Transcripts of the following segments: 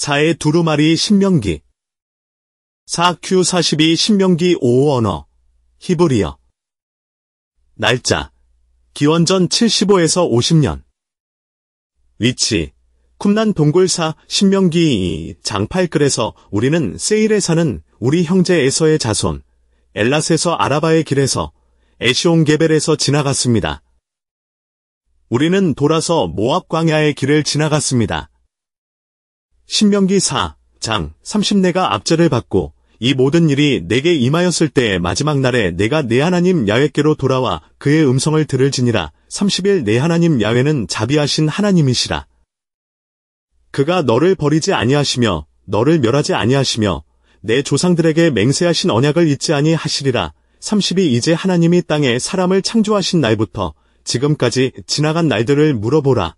4의 두루마리 신명기 4Q42 신명기 5 언어 히브리어 날짜 기원전 75에서 50년 위치 쿰난 동굴사 신명기 2 장팔글에서 우리는 세일에 사는 우리 형제 에서의 자손 엘라스에서 아라바의 길에서 에시온 게벨에서 지나갔습니다. 우리는 돌아서 모압 광야의 길을 지나갔습니다. 신명기 4장 30내가 압제를 받고 이 모든 일이 내게 임하였을 때 마지막 날에 내가 내 하나님 야외께로 돌아와 그의 음성을 들을지니라 30일 내 하나님 야외는 자비하신 하나님이시라. 그가 너를 버리지 아니하시며 너를 멸하지 아니하시며 내 조상들에게 맹세하신 언약을 잊지 아니하시리라. 30이 이제 하나님이 땅에 사람을 창조하신 날부터 지금까지 지나간 날들을 물어보라.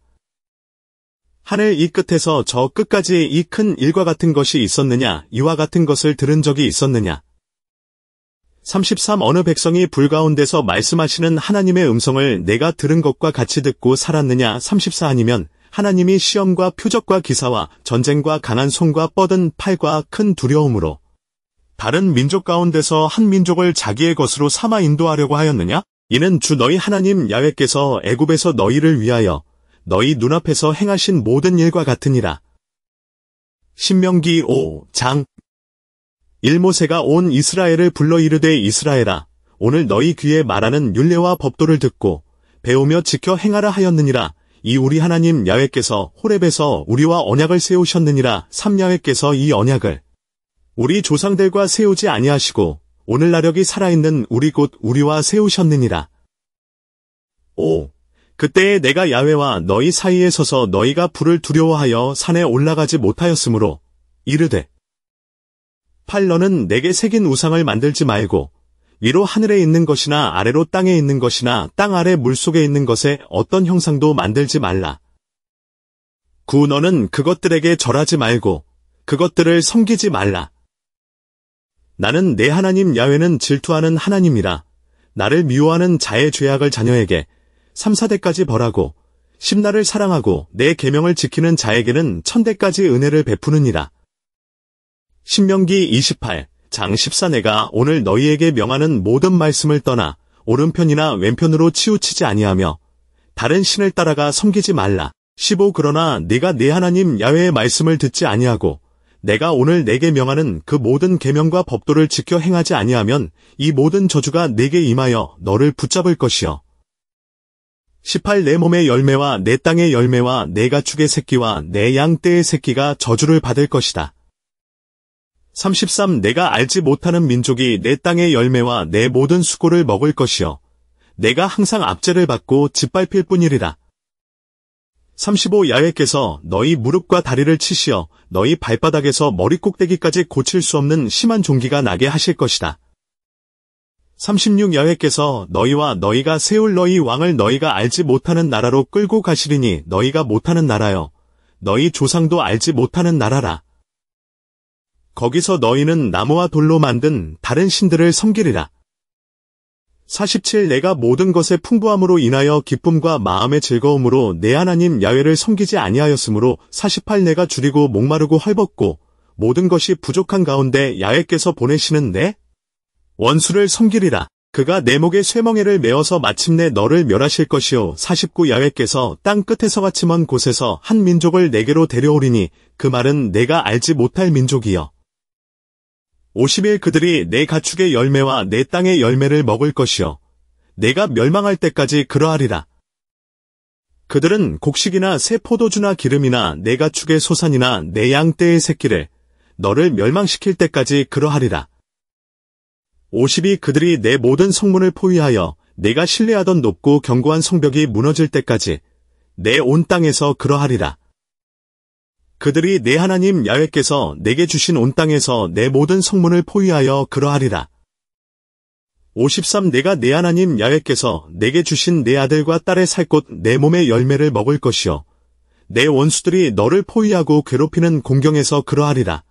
하늘 이 끝에서 저 끝까지 이 큰 일과 같은 것이 있었느냐 이와 같은 것을 들은 적이 있었느냐 33 어느 백성이 불 가운데서 말씀하시는 하나님의 음성을 내가 들은 것과 같이 듣고 살았느냐 34 아니면 하나님이 시험과 표적과 기사와 전쟁과 강한 손과 뻗은 팔과 큰 두려움으로 다른 민족 가운데서 한 민족을 자기의 것으로 삼아 인도하려고 하였느냐? 이는 주 너희 하나님 야외께서 애굽에서 너희를 위하여 너희 눈앞에서 행하신 모든 일과 같으니라. 신명기 5장 1모세가 온 이스라엘을 불러 이르되 이스라엘아 오늘 너희 귀에 말하는 윤례와 법도를 듣고 배우며 지켜 행하라 하였느니라 이 우리 하나님 야외께서 호렙에서 우리와 언약을 세우셨느니라 삼야외께서 이 언약을 우리 조상들과 세우지 아니하시고 오늘 나력이 살아있는 우리 곧 우리와 세우셨느니라. 5. 그때에 내가 야외와 너희 사이에 서서 너희가 불을 두려워하여 산에 올라가지 못하였으므로 이르되 팔러는 내게 새긴 우상을 만들지 말고 위로 하늘에 있는 것이나 아래로 땅에 있는 것이나 땅 아래 물속에 있는 것에 어떤 형상도 만들지 말라. 구 너는 그것들에게 절하지 말고 그것들을 섬기지 말라. 나는 내 하나님 야외는 질투하는 하나님이라 나를 미워하는 자의 죄악을 자녀에게 3, 4대까지 벌하고 십나를 사랑하고 내 계명을 지키는 자에게는 천대까지 은혜를 베푸느니라. 신명기 28, 장 14내가 오늘 너희에게 명하는 모든 말씀을 떠나 오른편이나 왼편으로 치우치지 아니하며 다른 신을 따라가 섬기지 말라. 15 그러나 네가 네 하나님 야외의 말씀을 듣지 아니하고 내가 오늘 내게 명하는 그 모든 계명과 법도를 지켜 행하지 아니하면 이 모든 저주가 네게 임하여 너를 붙잡을 것이요 18내 몸의 열매와 내 땅의 열매와 내 가축의 새끼와 내 양떼의 새끼가 저주를 받을 것이다. 33 내가 알지 못하는 민족이 내 땅의 열매와 내 모든 수고를 먹을 것이요. 내가 항상 압제를 받고 짓밟힐 뿐이리라. 35 야외께서 너희 무릎과 다리를 치시어 너희 발바닥에서 머리 꼭대기까지 고칠 수 없는 심한 종기가 나게 하실 것이다. 36여회께서 너희와 너희가 세울 너희 왕을 너희가 알지 못하는 나라로 끌고 가시리니 너희가 못하는 나라여 너희 조상도 알지 못하는 나라라. 거기서 너희는 나무와 돌로 만든 다른 신들을 섬기리라. 47 내가 모든 것의 풍부함으로 인하여 기쁨과 마음의 즐거움으로 내 하나님 야외를 섬기지 아니하였으므로 48 내가 줄이고 목마르고 헐벗고 모든 것이 부족한 가운데 야외께서 보내시는 내 원수를 섬기리라. 그가 내 목에 쇠멍에를 메어서 마침내 너를 멸하실 것이요 49 야외께서 땅 끝에서 같이 먼 곳에서 한 민족을 내게로 데려오리니 그 말은 내가 알지 못할 민족이여. 50일 그들이 내 가축의 열매와 내 땅의 열매를 먹을 것이요 내가 멸망할 때까지 그러하리라. 그들은 곡식이나 새 포도주나 기름이나 내 가축의 소산이나 내 양떼의 새끼를 너를 멸망시킬 때까지 그러하리라. 50이 그들이 내 모든 성문을 포위하여 내가 신뢰하던 높고 견고한 성벽이 무너질 때까지 내 온 땅에서 그러하리라. 그들이 내 하나님 야외께서 내게 주신 온 땅에서 내 모든 성문을 포위하여 그러하리라. 53 내가 내 하나님 야외께서 내게 주신 내 아들과 딸의 살 곳 내 몸의 열매를 먹을 것이요. 내 원수들이 너를 포위하고 괴롭히는 공경에서 그러하리라.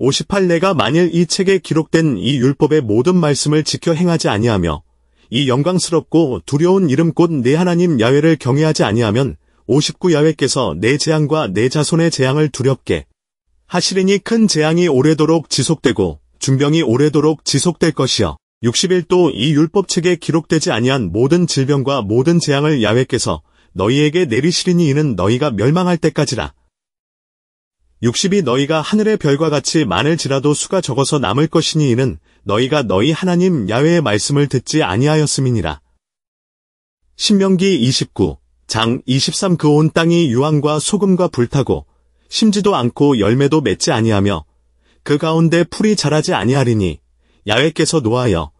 58내가 만일 이 책에 기록된 이 율법의 모든 말씀을 지켜 행하지 아니하며 이 영광스럽고 두려운 이름꽃 내 하나님 야외를 경외하지 아니하면 59 야외께서 내 재앙과 내 자손의 재앙을 두렵게 하시리니 큰 재앙이 오래도록 지속되고 중병이 오래도록 지속될 것이여 61도 이 율법책에 기록되지 아니한 모든 질병과 모든 재앙을 야외께서 너희에게 내리시리니 이는 너희가 멸망할 때까지라. 60이 너희가 하늘의 별과 같이 많을지라도 수가 적어서 남을 것이니 이는 너희가 너희 하나님 야외의 말씀을 듣지 아니하였음이니라. 신명기 29, 장 23 그 온 땅이 유황과 소금과 불타고 심지도 않고 열매도 맺지 아니하며 그 가운데 풀이 자라지 아니하리니 야외께서 노하여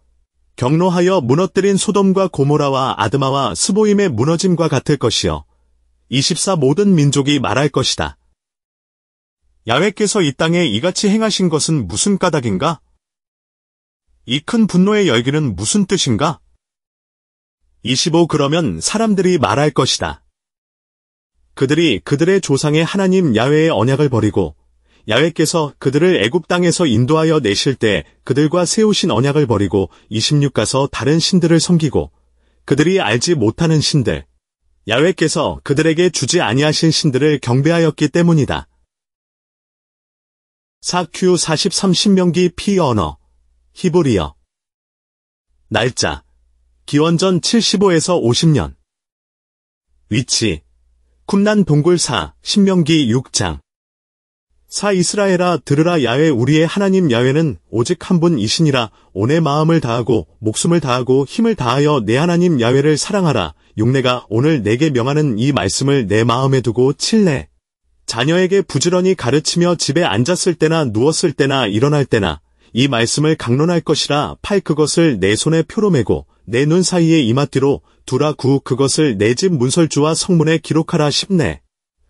경로하여 무너뜨린 소돔과 고모라와 아드마와 스보임의 무너짐과 같을 것이요. 24 모든 민족이 말할 것이다. 야외께서 이 땅에 이같이 행하신 것은 무슨 까닭인가? 이 큰 분노의 열기는 무슨 뜻인가? 25 그러면 사람들이 말할 것이다. 그들이 그들의 조상의 하나님 야외의 언약을 버리고 야외께서 그들을 애굽 땅에서 인도하여 내실 때 그들과 세우신 언약을 버리고 26 가서 다른 신들을 섬기고 그들이 알지 못하는 신들 야외께서 그들에게 주지 아니하신 신들을 경배하였기 때문이다. 사큐 43 신명기 피 언어 히브리어 날짜 기원전 75에서 50년 위치 쿰난 동굴 사 신명기 6장 사 이스라엘아 들으라 야외 우리의 하나님 야외는 오직 한 분이시니라 온의 마음을 다하고 목숨을 다하고 힘을 다하여 내 하나님 야외를 사랑하라 육내가 오늘 내게 명하는 이 말씀을 내 마음에 두고 칠레 자녀에게 부지런히 가르치며 집에 앉았을 때나 누웠을 때나 일어날 때나 이 말씀을 강론할 것이라 팔 그것을 내 손에 표로 메고내 눈 사이에 이마띠로 두라 구 그것을 내 집 문설주와 성문에 기록하라 싶네.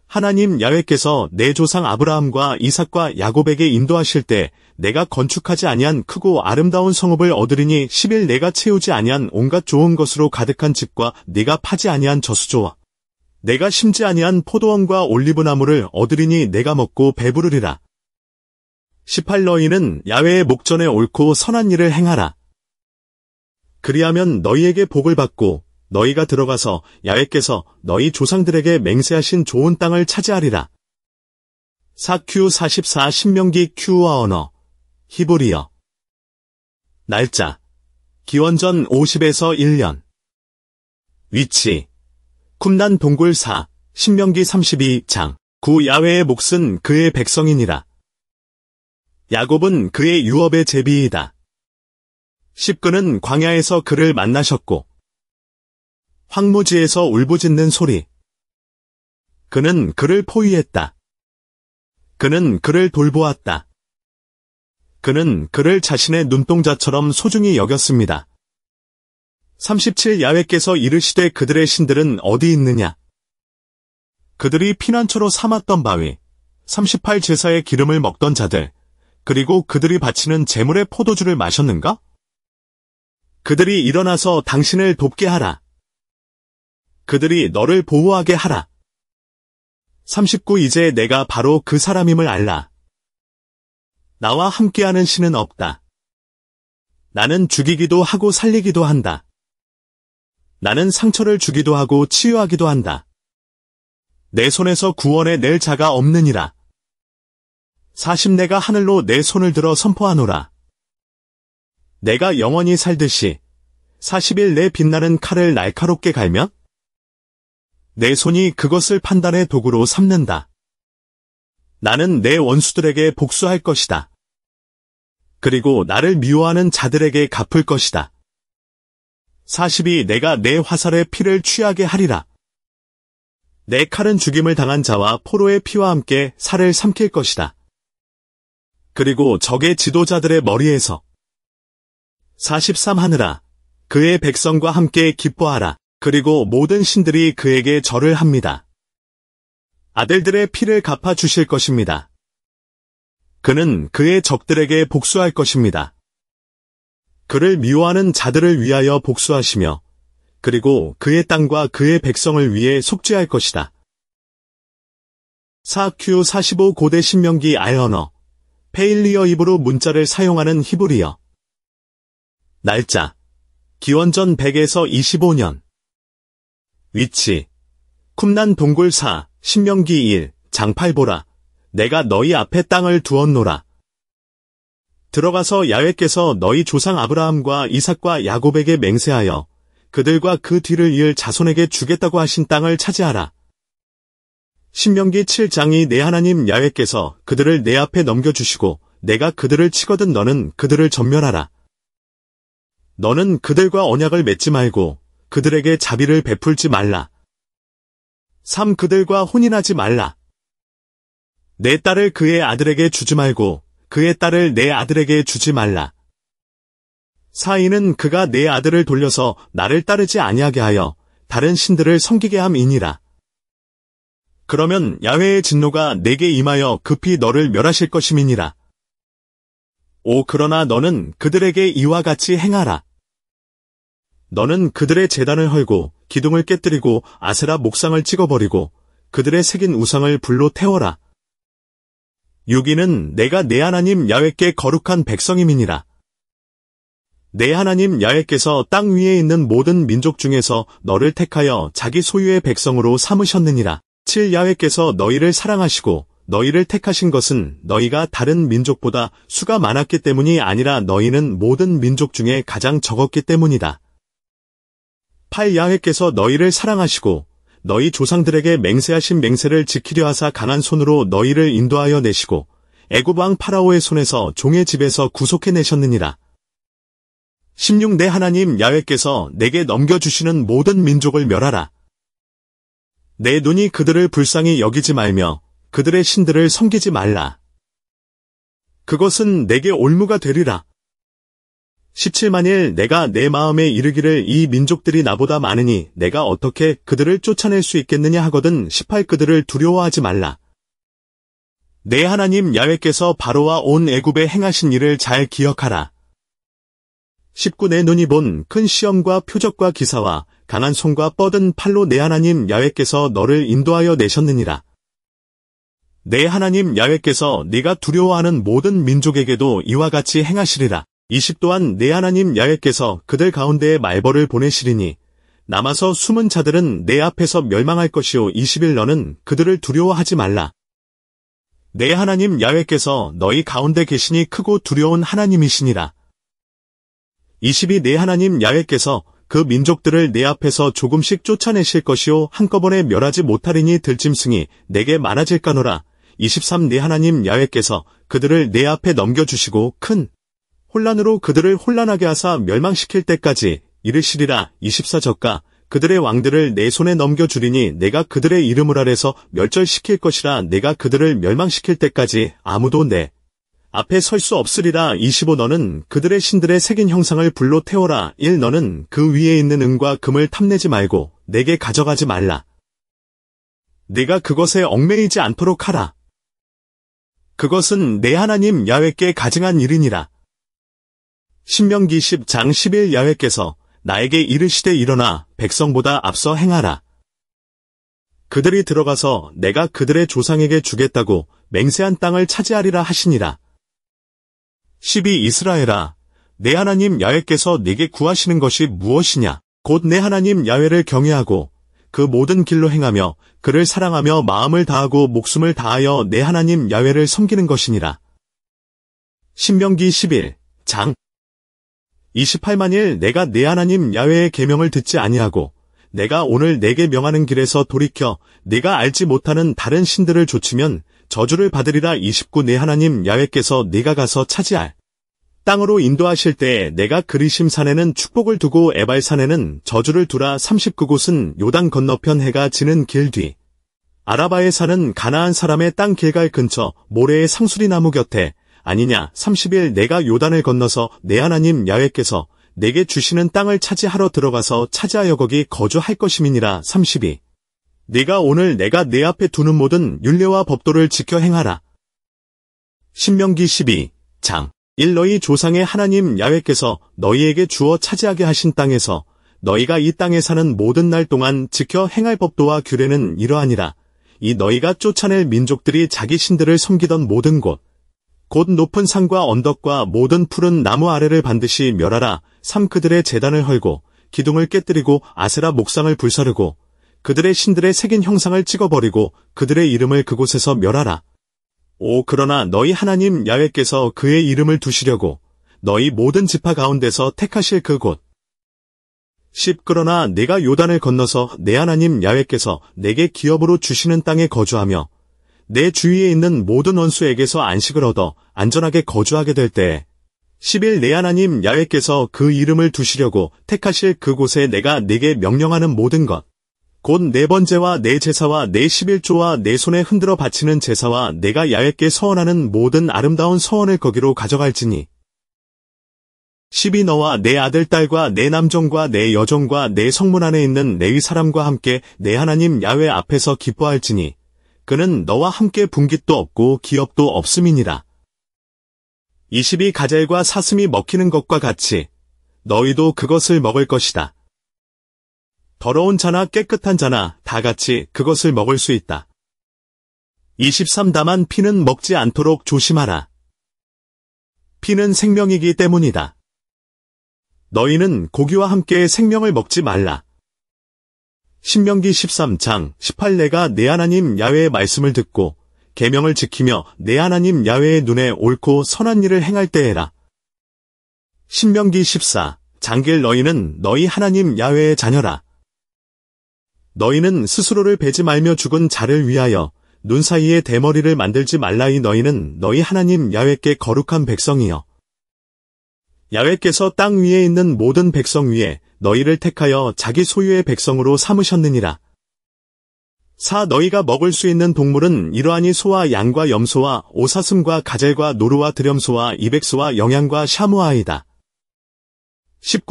하나님 야외께서 내 조상 아브라함과 이삭과 야곱에게 인도하실 때 내가 건축하지 아니한 크고 아름다운 성읍을 얻으리니 10일 내가 채우지 아니한 온갖 좋은 것으로 가득한 집과 네가 파지 아니한 저수조와 내가 심지 아니한 포도원과 올리브나무를 얻으리니 내가 먹고 배부르리라. 18 너희는 야외의 목전에 옳고 선한 일을 행하라. 그리하면 너희에게 복을 받고 너희가 들어가서 야외께서 너희 조상들에게 맹세하신 좋은 땅을 차지하리라. 4Q 44 신명기 Q와 언어 히브리어 날짜 기원전 50에서 1년 위치 쿰난 동굴 4, 신명기 32장 구 야외의 몫은 그의 백성이니라. 야곱은 그의 유업의 제비이다. 십근은 광야에서 그를 만나셨고 황무지에서 울부짖는 소리. 그는 그를 포위했다. 그는 그를 돌보았다. 그는 그를 자신의 눈동자처럼 소중히 여겼습니다. 37 야외께서 이르시되 그들의 신들은 어디 있느냐? 그들이 피난처로 삼았던 바위, 38 제사의 기름을 먹던 자들, 그리고 그들이 바치는 재물의 포도주를 마셨는가? 그들이 일어나서 당신을 돕게 하라. 그들이 너를 보호하게 하라. 39 이제 내가 바로 그 사람임을 알라. 나와 함께하는 신은 없다. 나는 죽이기도 하고 살리기도 한다. 나는 상처를 주기도 하고 치유하기도 한다. 내 손에서 구원의 낼 자가 없느니라. 40내가 하늘로 내 손을 들어 선포하노라. 내가 영원히 살듯이 40일 내 빛나는 칼을 날카롭게 갈며 내 손이 그것을 판단의 도구로 삼는다. 나는 내 원수들에게 복수할 것이다. 그리고 나를 미워하는 자들에게 갚을 것이다. 40이 내가 내화살의 피를 취하게 하리라. 내 칼은 죽임을 당한 자와 포로의 피와 함께 살을 삼킬 것이다. 그리고 적의 지도자들의 머리에서 43 하느라 그의 백성과 함께 기뻐하라. 그리고 모든 신들이 그에게 절을 합니다. 아들들의 피를 갚아 주실 것입니다. 그는 그의 적들에게 복수할 것입니다. 그를 미워하는 자들을 위하여 복수하시며 그리고 그의 땅과 그의 백성을 위해 속죄할 것이다. 4Q 45 고대 신명기 아연어 페일리어 입으로 문자를 사용하는 히브리어 날짜 기원전 100에서 25년 위치 쿰난 동굴 4 신명기 1 장팔보라 내가 너희 앞에 땅을 두었노라 들어가서 야외께서 너희 조상 아브라함과 이삭과 야곱에게 맹세하여 그들과 그 뒤를 이을 자손에게 주겠다고 하신 땅을 차지하라. 신명기 7장이 내 하나님 야외께서 그들을 내 앞에 넘겨주시고 내가 그들을 치거든 너는 그들을 전멸하라. 너는 그들과 언약을 맺지 말고 그들에게 자비를 베풀지 말라. 3. 그들과 혼인하지 말라. 내 딸을 그의 아들에게 주지 말고 그의 딸을 내 아들에게 주지 말라. 사인은 그가 내 아들을 돌려서 나를 따르지 아니하게 하여 다른 신들을 섬기게 함이니라. 그러면 야훼의 진노가 내게 임하여 급히 너를 멸하실 것임이니라. 오 그러나 너는 그들에게 이와 같이 행하라. 너는 그들의 재단을 헐고 기둥을 깨뜨리고 아세라 목상을 찍어버리고 그들의 새긴 우상을 불로 태워라. 6위는 내가 내 하나님 야외께 거룩한 백성임이니라. 내 하나님 야외께서 땅 위에 있는 모든 민족 중에서 너를 택하여 자기 소유의 백성으로 삼으셨느니라. 7 야외께서 너희를 사랑하시고 너희를 택하신 것은 너희가 다른 민족보다 수가 많았기 때문이 아니라 너희는 모든 민족 중에 가장 적었기 때문이다. 8 야외께서 너희를 사랑하시고 너희 조상들에게 맹세하신 맹세를 지키려 하사 가난 손으로 너희를 인도하여 내시고 애굽왕 파라오의 손에서 종의 집에서 구속해내셨느니라. 16. 내 하나님 야외께서 내게 넘겨주시는 모든 민족을 멸하라. 내 눈이 그들을 불쌍히 여기지 말며 그들의 신들을 섬기지 말라. 그것은 내게 올무가 되리라. 17만일 내가 내 마음에 이르기를 이 민족들이 나보다 많으니 내가 어떻게 그들을 쫓아낼 수 있겠느냐 하거든 18 그들을 두려워하지 말라. 내 하나님 야외께서 바로와 온 애굽에 행하신 일을 잘 기억하라. 19 내 눈이 본 큰 시험과 표적과 기사와 강한 손과 뻗은 팔로 내 하나님 야외께서 너를 인도하여 내셨느니라. 내 하나님 야외께서 네가 두려워하는 모든 민족에게도 이와 같이 행하시리라. 이십 또한 내 하나님 야외께서 그들 가운데에 말벌을 보내시리니 남아서 숨은 자들은 내 앞에서 멸망할 것이요 21 너는 그들을 두려워하지 말라. 내 하나님 야외께서 너희 가운데 계시니 크고 두려운 하나님이시니라. 22 내 하나님 야외께서 그 민족들을 내 앞에서 조금씩 쫓아내실 것이요 한꺼번에 멸하지 못하리니 들짐승이 내게 많아질까노라. 23 내 하나님 야외께서 그들을 내 앞에 넘겨주시고 큰 혼란으로 그들을 혼란하게 하사 멸망시킬 때까지 이르시리라 24절까 그들의 왕들을 내 손에 넘겨주리니 내가 그들의 이름을 아래서 멸절시킬 것이라 내가 그들을 멸망시킬 때까지 아무도 내 앞에 설 수 없으리라 25 너는 그들의 신들의 새긴 형상을 불로 태워라 1 너는 그 위에 있는 은과 금을 탐내지 말고 내게 가져가지 말라 내가 그것에 얽매이지 않도록 하라 그것은 내 하나님 야외께 가증한 일이니라 신명기 10장 1 1야외께서 나에게 이르시되 일어나 백성보다 앞서 행하라. 그들이 들어가서 내가 그들의 조상에게 주겠다고 맹세한 땅을 차지하리라 하시니라. 12 이스라엘아 내 하나님 야외께서 네게 구하시는 것이 무엇이냐 곧 내 하나님 야외를 경외하고 그 모든 길로 행하며 그를 사랑하며 마음을 다하고 목숨을 다하여 내 하나님 야외를 섬기는 것이니라. 신명기 11장 28만일 내가 내 하나님 야외의 계명을 듣지 아니하고 내가 오늘 내게 명하는 길에서 돌이켜 내가 알지 못하는 다른 신들을 조치면 저주를 받으리라 29 내 하나님 야외께서 네가 가서 차지할 땅으로 인도하실 때에 내가 그리심 산에는 축복을 두고 에발 산에는 저주를 두라 39곳은 요단 건너편 해가 지는 길 뒤 아라바에 사는 가나안 사람의 땅 길갈 근처 모래의 상수리 나무 곁에 아니냐 30일 내가 요단을 건너서 내 하나님 야외께서 내게 주시는 땅을 차지하러 들어가서 차지하여 거기 거주할 것임이니라 32. 네가 오늘 내가 내 앞에 두는 모든 윤례와 법도를 지켜 행하라. 신명기 12, 장 1. 너희 조상의 하나님 야외께서 너희에게 주어 차지하게 하신 땅에서 너희가 이 땅에 사는 모든 날 동안 지켜 행할 법도와 규례는 이러하니라. 이 너희가 쫓아낼 민족들이 자기 신들을 섬기던 모든 곳, 곧 높은 산과 언덕과 모든 푸른 나무 아래를 반드시 멸하라. 삼 그들의 재단을 헐고 기둥을 깨뜨리고 아세라 목상을 불사르고 그들의 신들의 새긴 형상을 찍어버리고 그들의 이름을 그곳에서 멸하라. 오 그러나 너희 하나님 야외께서 그의 이름을 두시려고 너희 모든 지파 가운데서 택하실 그곳. 10. 그러나 내가 요단을 건너서 내 하나님 야외께서 내게 기업으로 주시는 땅에 거주하며 내 주위에 있는 모든 원수에게서 안식을 얻어 안전하게 거주하게 될 때에 10일 내 하나님 야외께서 그 이름을 두시려고 택하실 그곳에 내가 네게 명령하는 모든 것곧 네번째와네 네 제사와 네 11조와 내 손에 흔들어 바치는 제사와 내가 야외께 서원하는 모든 아름다운 서원을 거기로 가져갈지니 10이 너와 내 네 아들 딸과 내 남종과 내 여종과 내 성문 안에 있는 내 사람과 함께 내 하나님 야외 앞에서 기뻐할지니 그는 너와 함께 분깃도 없고 기업도 없음이니라. 22 가젤과 사슴이 먹히는 것과 같이 너희도 그것을 먹을 것이다. 더러운 자나 깨끗한 자나 다 같이 그것을 먹을 수 있다. 23 다만 피는 먹지 않도록 조심하라. 피는 생명이기 때문이다. 너희는 고기와 함께 생명을 먹지 말라. 신명기 13장 18내가 내 하나님 야외의 말씀을 듣고 계명을 지키며 내 하나님 야외의 눈에 옳고 선한 일을 행할 때에라 신명기 14 장길 너희는 너희 하나님 야외의 자녀라. 너희는 스스로를 베지 말며 죽은 자를 위하여 눈 사이에 대머리를 만들지 말라이 너희는 너희 하나님 야외께 거룩한 백성이여. 야외께서 땅 위에 있는 모든 백성 위에 너희를 택하여 자기 소유의 백성으로 삼으셨느니라. 사 너희가 먹을 수 있는 동물은 이러하니 소와 양과 염소와 오사슴과 가젤과 노루와 드렴소와 이백소와 영양과 샤무아이다19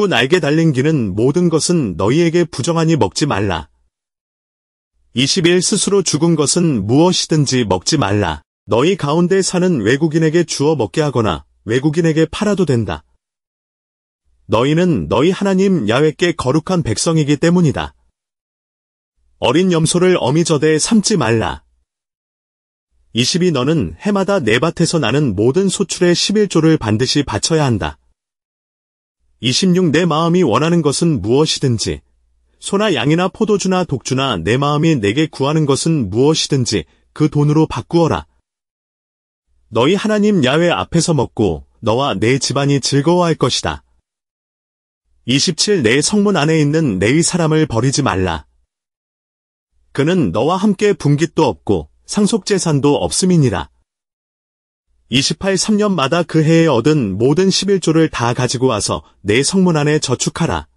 날개 달린 길는 모든 것은 너희에게 부정하니 먹지 말라. 21 스스로 죽은 것은 무엇이든지 먹지 말라. 너희 가운데 사는 외국인에게 주어 먹게 하거나 외국인에게 팔아도 된다. 너희는 너희 하나님 야외께 거룩한 백성이기 때문이다. 어린 염소를 어미저대에 삼지 말라. 2 0이 너는 해마다 내 네 밭에서 나는 모든 소출의 11조를 반드시 바쳐야 한다. 26내 마음이 원하는 것은 무엇이든지 소나 양이나 포도주나 독주나 내 마음이 내게 구하는 것은 무엇이든지 그 돈으로 바꾸어라. 너희 하나님 야외 앞에서 먹고 너와 내 집안이 즐거워할 것이다. 27내 성문 안에 있는 내의 사람을 버리지 말라. 그는 너와 함께 분깃도 없고 상속재산도 없음이니라. 28 3년마다 그 해에 얻은 모든 11조를 다 가지고 와서 내 성문 안에 저축하라.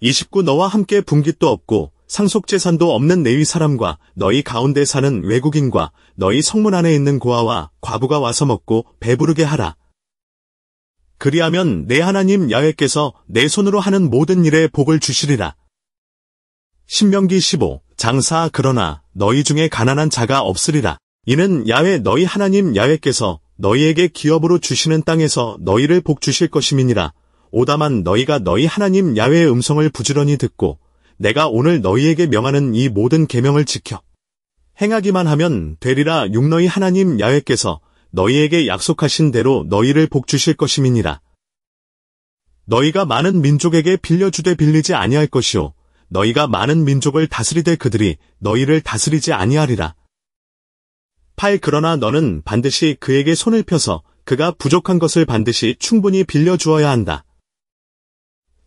29 너와 함께 분깃도 없고 상속재산도 없는 내위 사람과 너희 가운데 사는 외국인과 너희 성문 안에 있는 고아와 과부가 와서 먹고 배부르게 하라. 그리하면 내 하나님 야외께서 내 손으로 하는 모든 일에 복을 주시리라. 신명기 15 장사 그러나 너희 중에 가난한 자가 없으리라. 이는 야외 너희 하나님 야외께서 너희에게 기업으로 주시는 땅에서 너희를 복 주실 것임이니라. 오다만 너희가 너희 하나님 야외의 음성을 부지런히 듣고 내가 오늘 너희에게 명하는 이 모든 계명을 지켜 행하기만 하면 되리라 육 너희 하나님 야외께서 너희에게 약속하신 대로 너희를 복주실 것임이니라. 너희가 많은 민족에게 빌려주되 빌리지 아니할 것이요. 너희가 많은 민족을 다스리되 그들이 너희를 다스리지 아니하리라. 8. 그러나 너는 반드시 그에게 손을 펴서 그가 부족한 것을 반드시 충분히 빌려주어야 한다.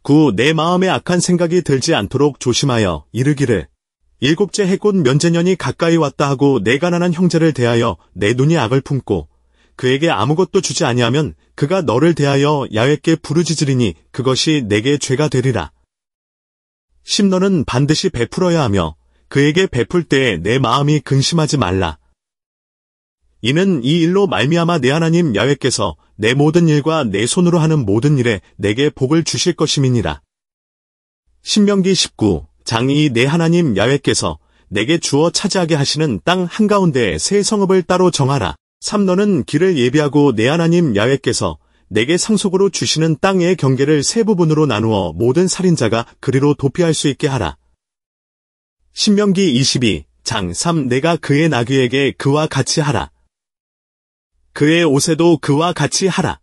9. 내 마음에 악한 생각이 들지 않도록 조심하여 이르기를 일곱째 해꽃 면제년이 가까이 왔다 하고 내 가난한 형제를 대하여 내 눈이 악을 품고 그에게 아무것도 주지 아니하면 그가 너를 대하여 야외께 부르짖으리니 그것이 내게 죄가 되리라. 심너는 반드시 베풀어야 하며 그에게 베풀 때에 내 마음이 근심하지 말라. 이는 이 일로 말미암아 내 하나님 야외께서 내 모든 일과 내 손으로 하는 모든 일에 내게 복을 주실 것임이니라. 신명기 19 장이 내 하나님 야외께서 내게 주어 차지하게 하시는 땅 한가운데에 새 성읍을 따로 정하라. 3. 너는 길을 예비하고 내 하나님 야외께서 내게 상속으로 주시는 땅의 경계를 세 부분으로 나누어 모든 살인자가 그리로 도피할 수 있게 하라. 신명기 22, 장3 내가 그의 나귀에게 그와 같이 하라. 그의 옷에도 그와 같이 하라.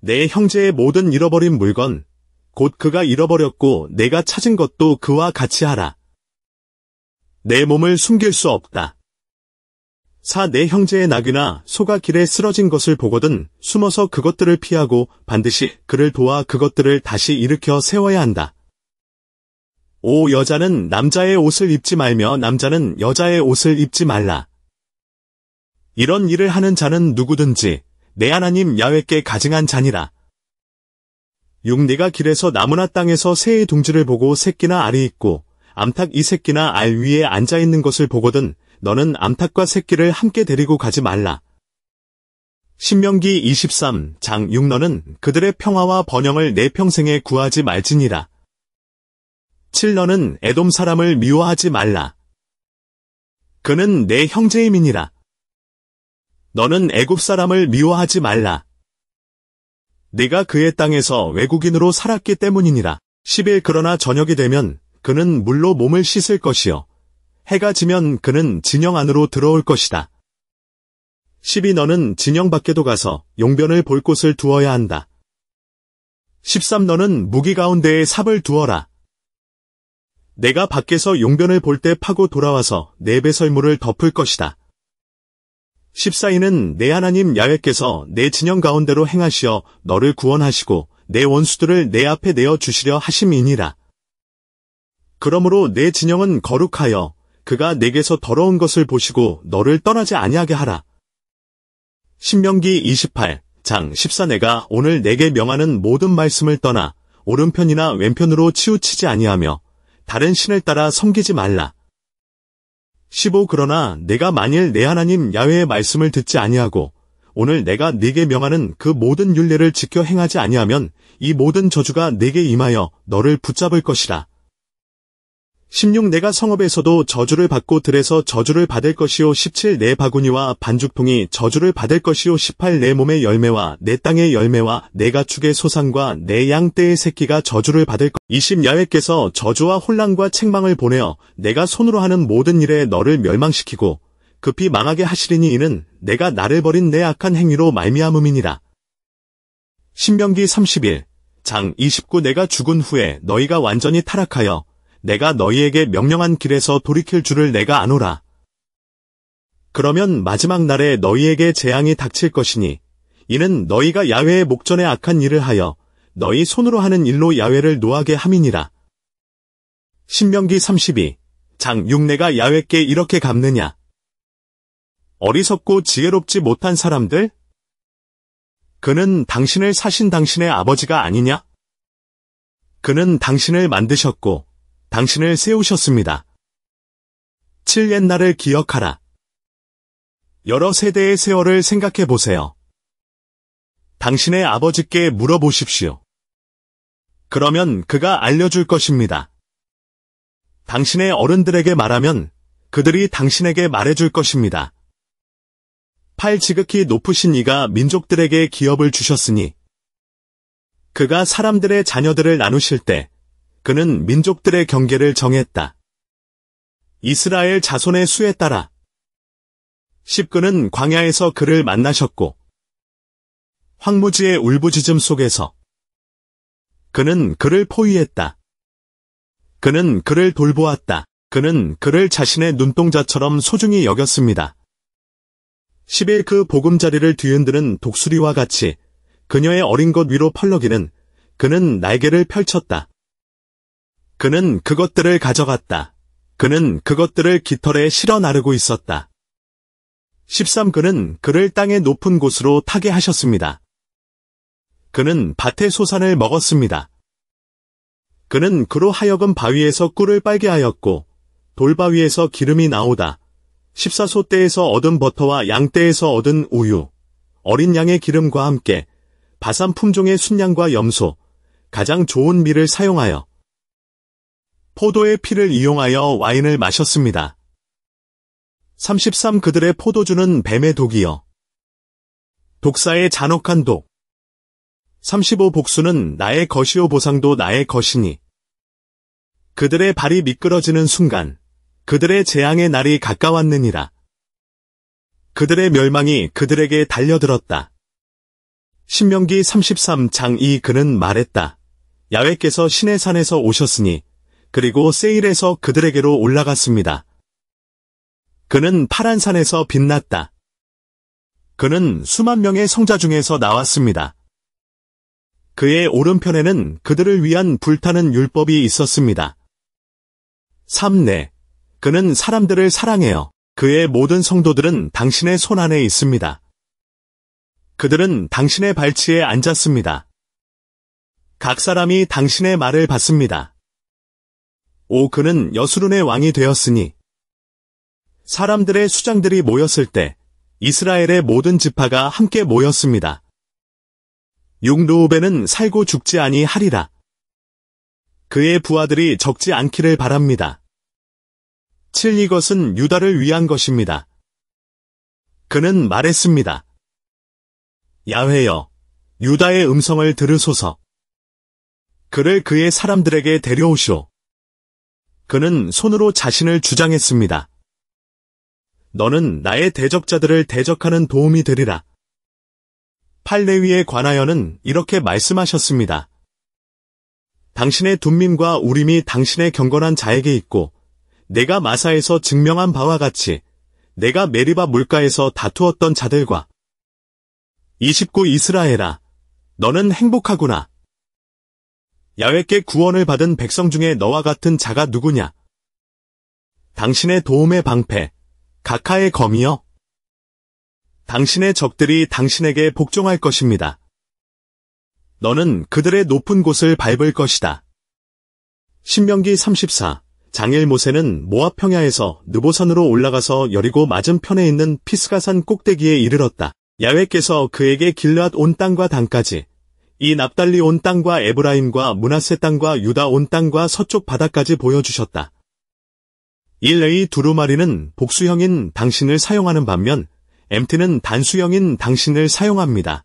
내 형제의 모든 잃어버린 물건, 곧 그가 잃어버렸고 내가 찾은 것도 그와 같이 하라. 내 몸을 숨길 수 없다. 사내 네 형제의 낙이나 소가 길에 쓰러진 것을 보거든 숨어서 그것들을 피하고 반드시 그를 도와 그것들을 다시 일으켜 세워야 한다. 오 여자는 남자의 옷을 입지 말며 남자는 여자의 옷을 입지 말라. 이런 일을 하는 자는 누구든지 내 하나님 야외께 가증한 자니라. 육 네가 길에서 나무나 땅에서 새의 둥지를 보고 새끼나 알이 있고 암탉 이 새끼나 알 위에 앉아있는 것을 보거든 너는 암탉과 새끼를 함께 데리고 가지 말라. 신명기 23, 장 6너는 그들의 평화와 번영을 내 평생에 구하지 말지니라. 7너는 애돔 사람을 미워하지 말라. 그는 내 형제임이니라. 너는 애굽 사람을 미워하지 말라. 네가 그의 땅에서 외국인으로 살았기 때문이니라. 10일 그러나 저녁이 되면 그는 물로 몸을 씻을 것이요. 해가 지면 그는 진영 안으로 들어올 것이다. 12. 너는 진영 밖에도 가서 용변을 볼 곳을 두어야 한다. 13. 너는 무기 가운데에 삽을 두어라. 내가 밖에서 용변을 볼 때 파고 돌아와서 내 배설물을 덮을 것이다. 14이는 내 하나님 야외께서 내 진영 가운데로 행하시어 너를 구원하시고 내 원수들을 내 앞에 내어 주시려 하심이니라. 그러므로 내 진영은 거룩하여 그가 내게서 더러운 것을 보시고 너를 떠나지 아니하게 하라. 신명기 28, 장 14내가 오늘 내게 명하는 모든 말씀을 떠나 오른편이나 왼편으로 치우치지 아니하며 다른 신을 따라 섬기지 말라. 15 그러나 내가 만일 내 하나님 야외의 말씀을 듣지 아니하고 오늘 내가 네게 명하는 그 모든 윤례를 지켜 행하지 아니하면 이 모든 저주가 네게 임하여 너를 붙잡을 것이라. 16 내가 성읍에서도 저주를 받고 들에서 저주를 받을 것이요 17내 바구니와 반죽통이 저주를 받을 것이요 18내 몸의 열매와 내 땅의 열매와 내 가축의 소상과 내 양떼의 새끼가 저주를 받을 것20 야외께서 저주와 혼란과 책망을 보내어 내가 손으로 하는 모든 일에 너를 멸망시키고 급히 망하게 하시리니 이는 내가 나를 버린 내 악한 행위로 말미암음이니라. 신명기 31장 29 내가 죽은 후에 너희가 완전히 타락하여 내가 너희에게 명령한 길에서 돌이킬 줄을 내가 아노라. 그러면 마지막 날에 너희에게 재앙이 닥칠 것이니 이는 너희가 야외의 목전에 악한 일을 하여 너희 손으로 하는 일로 야외를 노하게 함이니라. 신명기 32. 장 6내가 야외께 이렇게 갚느냐. 어리석고 지혜롭지 못한 사람들? 그는 당신을 사신 당신의 아버지가 아니냐? 그는 당신을 만드셨고 당신을 세우셨습니다. 7. 옛날을 기억하라. 여러 세대의 세월을 생각해 보세요. 당신의 아버지께 물어보십시오. 그러면 그가 알려줄 것입니다. 당신의 어른들에게 말하면 그들이 당신에게 말해줄 것입니다. 팔 지극히 높으신 이가 민족들에게 기업을 주셨으니 그가 사람들의 자녀들을 나누실 때 그는 민족들의 경계를 정했다. 이스라엘 자손의 수에 따라 십그는 광야에서 그를 만나셨고 황무지의 울부짖음 속에서 그는 그를 포위했다. 그는 그를 돌보았다. 그는 그를 자신의 눈동자처럼 소중히 여겼습니다. 10일 그 보금자리를 뒤흔드는 독수리와 같이 그녀의 어린 것 위로 펄럭이는 그는 날개를 펼쳤다. 그는 그것들을 가져갔다. 그는 그것들을 깃털에 실어 나르고 있었다. 13. 그는 그를 땅의 높은 곳으로 타게 하셨습니다. 그는 밭의 소산을 먹었습니다. 그는 그로 하여금 바위에서 꿀을 빨게 하였고 돌바위에서 기름이 나오다. 14소 떼에서 얻은 버터와 양떼에서 얻은 우유, 어린 양의 기름과 함께 바산 품종의 순양과 염소, 가장 좋은 밀을 사용하여 포도의 피를 이용하여 와인을 마셨습니다. 33 그들의 포도주는 뱀의 독이요. 독사의 잔혹한 독. 35 복수는 나의 것이요 보상도 나의 것이니. 그들의 발이 미끄러지는 순간 그들의 재앙의 날이 가까웠느니라. 그들의 멸망이 그들에게 달려들었다. 신명기 33장 2 그는 말했다. 야외께서 신의 산에서 오셨으니 그리고 세일에서 그들에게로 올라갔습니다. 그는 파란산에서 빛났다. 그는 수만 명의 성자 중에서 나왔습니다. 그의 오른편에는 그들을 위한 불타는 율법이 있었습니다. 3내. 그는 사람들을 사랑해요. 그의 모든 성도들은 당신의 손 안에 있습니다. 그들은 당신의 발치에 앉았습니다. 각 사람이 당신의 말을 받습니다. 오 그는 여수룬의 왕이 되었으니 사람들의 수장들이 모였을 때 이스라엘의 모든 지파가 함께 모였습니다. 육루우벤은 살고 죽지 아니하리라. 그의 부하들이 적지 않기를 바랍니다. 7. 이것은 유다를 위한 것입니다. 그는 말했습니다. 야훼여, 유다의 음성을 들으소서. 그를 그의 사람들에게 데려오시오. 그는 손으로 자신을 주장했습니다. 너는 나의 대적자들을 대적하는 도움이 되리라. 팔레위에 관하여는 이렇게 말씀하셨습니다. 당신의 둠밈과 우림이 당신의 경건한 자에게 있고 내가 마사에서 증명한 바와 같이 내가 메리바 물가에서 다투었던 자들과 29 이스라엘아 너는 행복하구나. 야외께 구원을 받은 백성 중에 너와 같은 자가 누구냐? 당신의 도움의 방패, 각하의 검이여. 당신의 적들이 당신에게 복종할 것입니다. 너는 그들의 높은 곳을 밟을 것이다. 신명기 34 장일 모세는 모압 평야에서 느보산으로 올라가서 여리고 맞은편에 있는 피스가산 꼭대기에 이르렀다. 야외께서 그에게 길르앗 온 땅과 당까지 이 납달리 온 땅과 에브라임과 문하세 땅과 유다 온 땅과 서쪽 바다까지 보여주셨다. 1a 두루마리는 복수형인 당신을 사용하는 반면 MT는 단수형인 당신을 사용합니다.